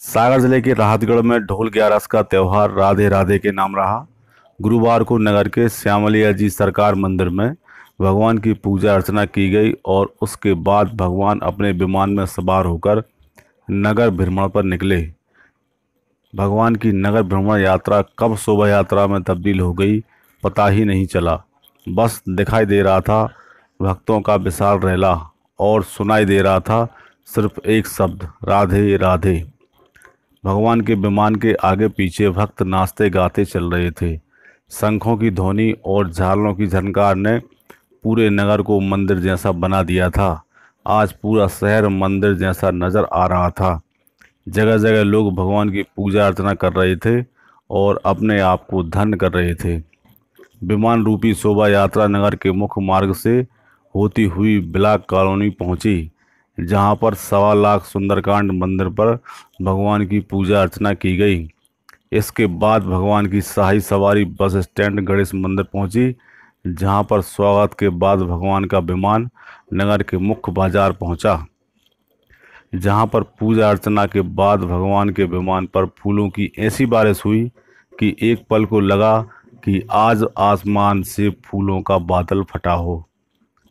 सागर जिले के राहतगढ़ में ढोल ग्यारस का त्यौहार राधे राधे के नाम रहा गुरुवार को नगर के श्यामलिया जी सरकार मंदिर में भगवान की पूजा अर्चना की गई और उसके बाद भगवान अपने विमान में सवार होकर नगर भ्रमण पर निकले भगवान की नगर भ्रमण यात्रा कब शोभा यात्रा में तब्दील हो गई पता ही नहीं चला बस दिखाई दे रहा था भक्तों का विशाल रहला और सुनाई दे रहा था सिर्फ एक शब्द राधे राधे भगवान के विमान के आगे पीछे भक्त नाचते गाते चल रहे थे शंखों की ध्वनि और झालों की झनकार ने पूरे नगर को मंदिर जैसा बना दिया था आज पूरा शहर मंदिर जैसा नज़र आ रहा था जगह जगह लोग भगवान की पूजा अर्चना कर रहे थे और अपने आप को धन कर रहे थे विमान रूपी शोभा यात्रा नगर के मुख्य मार्ग से होती हुई ब्लाक कॉलोनी पहुंची जहां पर सवा लाख सुंदरकांड मंदिर पर भगवान की पूजा अर्चना की गई इसके बाद भगवान की शाही सवारी बस स्टैंड गणेश मंदिर पहुंची जहां पर स्वागत के बाद भगवान का विमान नगर के मुख्य बाजार पहुंचा जहां पर पूजा अर्चना के बाद भगवान के विमान पर फूलों की ऐसी बारिश हुई कि एक पल को लगा कि आज आसमान से फूलों का बादल फटा हो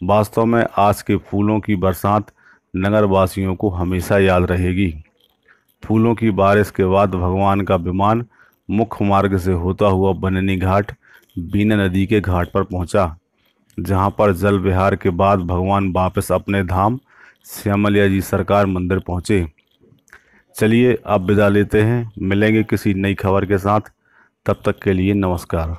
वास्तव में आज के फूलों की बरसात नगर वासियों को हमेशा याद रहेगी फूलों की बारिश के बाद भगवान का विमान मुख्य मार्ग से होता हुआ बननी घाट बीना नदी के घाट पर पहुंचा, जहां पर जल विहार के बाद भगवान वापस अपने धाम श्यामलिया जी सरकार मंदिर पहुंचे। चलिए अब विदा लेते हैं मिलेंगे किसी नई खबर के साथ तब तक के लिए नमस्कार